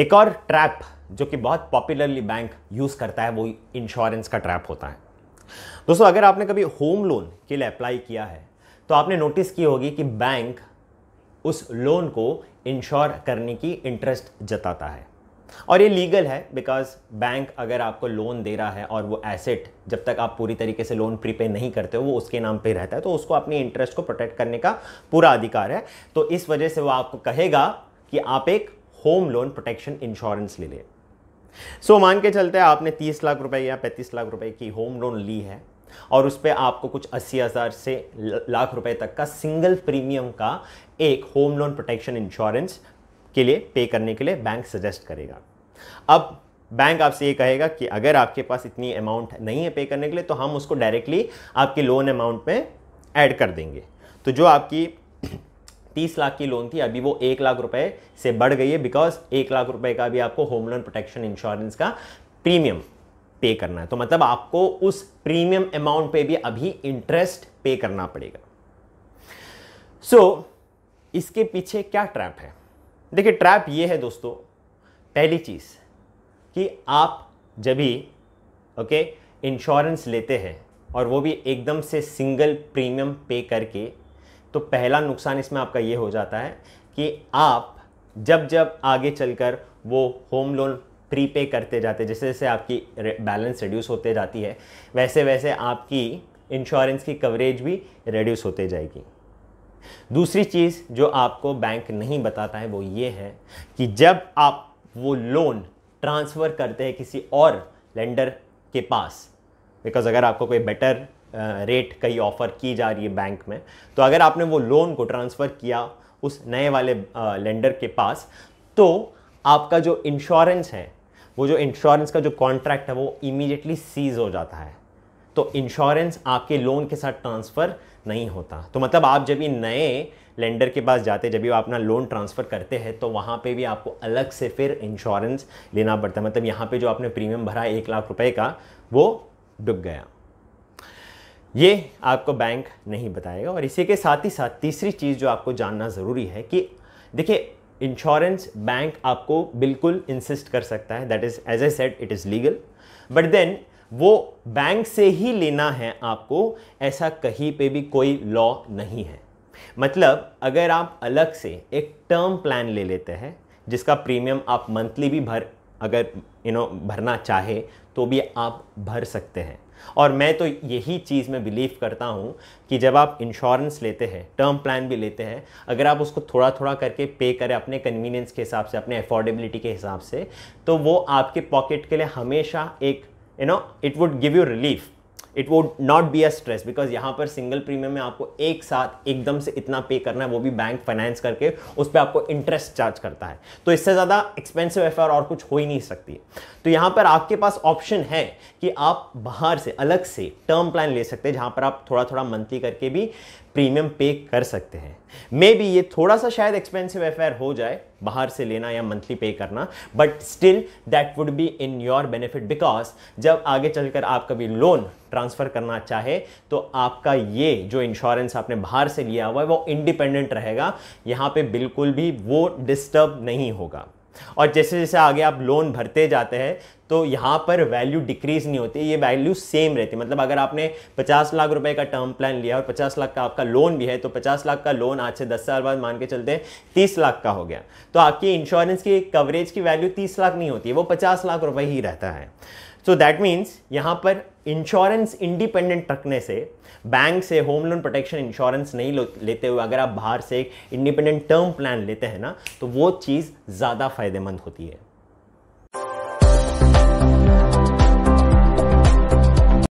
एक और ट्रैप जो कि बहुत पॉपुलरली बैंक यूज़ करता है वो इंश्योरेंस का ट्रैप होता है दोस्तों अगर आपने कभी होम लोन के लिए अप्लाई किया है तो आपने नोटिस की होगी कि बैंक उस लोन को इंश्योर करने की इंटरेस्ट जताता है और ये लीगल है बिकॉज बैंक अगर आपको लोन दे रहा है और वो एसेट जब तक आप पूरी तरीके से लोन प्रीपे नहीं करते हो वो उसके नाम पे रहता है तो उसको अपने इंटरेस्ट को प्रोटेक्ट करने का पूरा अधिकार है तो इस वजह से वो आपको कहेगा कि आप एक होम लोन प्रोटेक्शन इंश्योरेंस ले ले सो so, मान के चलते हैं आपने 30 लाख रुपए या 35 लाख रुपए की होम लोन ली है और उस पर आपको कुछ अस्सी हज़ार से लाख रुपए तक का सिंगल प्रीमियम का एक होम लोन प्रोटेक्शन इंश्योरेंस के लिए पे करने के लिए बैंक सजेस्ट करेगा अब बैंक आपसे ये कहेगा कि अगर आपके पास इतनी अमाउंट नहीं है पे करने के लिए तो हम उसको डायरेक्टली आपके लोन अमाउंट में ऐड कर देंगे तो जो आपकी तीस लाख की लोन थी अभी वो एक लाख रुपए से बढ़ गई है बिकॉज एक लाख रुपए का भी आपको होम लोन प्रोटेक्शन इंश्योरेंस का प्रीमियम पे करना है तो मतलब आपको उस प्रीमियम अमाउंट पे भी अभी इंटरेस्ट पे करना पड़ेगा सो so, इसके पीछे क्या ट्रैप है देखिए ट्रैप ये है दोस्तों पहली चीज़ कि आप जब भी ओके इंश्योरेंस लेते हैं और वो भी एकदम से सिंगल प्रीमियम पे करके तो पहला नुकसान इसमें आपका ये हो जाता है कि आप जब जब आगे चलकर वो होम लोन प्रीपे करते जाते जैसे जैसे आपकी बैलेंस रिड्यूस होते जाती है वैसे वैसे आपकी इंश्योरेंस की कवरेज भी रिड्यूस होते जाएगी दूसरी चीज़ जो आपको बैंक नहीं बताता है वो ये है कि जब आप वो लोन ट्रांसफ़र करते हैं किसी और लेंडर के पास बिकॉज अगर आपको कोई बेटर रेट कई ऑफ़र की जा रही है बैंक में तो अगर आपने वो लोन को ट्रांसफ़र किया उस नए वाले लेंडर के पास तो आपका जो इंश्योरेंस है वो जो इंश्योरेंस का जो कॉन्ट्रैक्ट है वो इमीडिएटली सीज हो जाता है तो इंश्योरेंस आपके लोन के साथ ट्रांसफ़र नहीं होता तो मतलब आप जब भी नए लेंडर के पास जाते जब भी आप अपना लोन ट्रांसफ़र करते हैं तो वहाँ पे भी आपको अलग से फिर इंश्योरेंस लेना पड़ता है मतलब यहाँ पे जो आपने प्रीमियम भरा एक लाख रुपए का वो डूब गया ये आपको बैंक नहीं बताएगा और इसी के साथ ही साथ तीसरी चीज़ जो आपको जानना ज़रूरी है कि देखिए इंश्योरेंस बैंक आपको बिल्कुल इंसिस्ट कर सकता है that is as a set it is legal but then वो बैंक से ही लेना है आपको ऐसा कहीं पे भी कोई लॉ नहीं है मतलब अगर आप अलग से एक टर्म प्लान ले लेते हैं जिसका प्रीमियम आप मंथली भी भर अगर यू नो भरना चाहे तो भी आप भर सकते हैं और मैं तो यही चीज़ में बिलीव करता हूँ कि जब आप इंश्योरेंस लेते हैं टर्म प्लान भी लेते हैं अगर आप उसको थोड़ा थोड़ा करके पे करें अपने कन्वीनियंस के हिसाब से अपने अफोर्डेबिलिटी के हिसाब से तो वो आपके पॉकेट के लिए हमेशा एक you know it would give you relief it would not be a stress because यहाँ पर सिंगल प्रीमियम में आपको एक साथ एकदम से इतना पे करना है वो भी बैंक फाइनेंस करके उस पर आपको इंटरेस्ट चार्ज करता है तो इससे ज़्यादा एक्सपेंसिव एफ और कुछ हो ही नहीं सकती है तो यहाँ पर आपके पास ऑप्शन है कि आप बाहर से अलग से टर्म प्लान ले सकते हैं जहाँ पर आप थोड़ा थोड़ा मंथली करके भी प्रीमियम पे कर सकते हैं मे बी ये थोड़ा सा शायद एक्सपेंसिव एफ हो जाए बाहर से लेना या मंथली पे करना but still that would be in your benefit because जब आगे चलकर आप कभी लोन ट्रांसफ़र करना चाहे तो आपका ये जो इंश्योरेंस आपने बाहर से लिया हुआ है वो इंडिपेंडेंट रहेगा यहाँ पे बिल्कुल भी वो डिस्टर्ब नहीं होगा और जैसे जैसे आगे आप लोन भरते जाते हैं तो यहाँ पर वैल्यू डिक्रीज नहीं होती ये वैल्यू सेम रहती है मतलब अगर आपने 50 लाख रुपए का टर्म प्लान लिया और 50 लाख का आपका लोन भी है तो 50 लाख का लोन आज से 10 साल बाद मान के चलते हैं 30 लाख का हो गया तो आपकी इंश्योरेंस की कवरेज की वैल्यू 30 लाख नहीं होती है वो 50 लाख रुपए ही रहता है सो दैट मीन्स यहाँ पर इंश्योरेंस इंडिपेंडेंट रखने से बैंक से होम लोन प्रोटेक्शन इंश्योरेंस नहीं लेते हुए अगर आप बाहर से एक इंडिपेंडेंट टर्म प्लान लेते हैं ना तो वो चीज़ ज़्यादा फायदेमंद होती है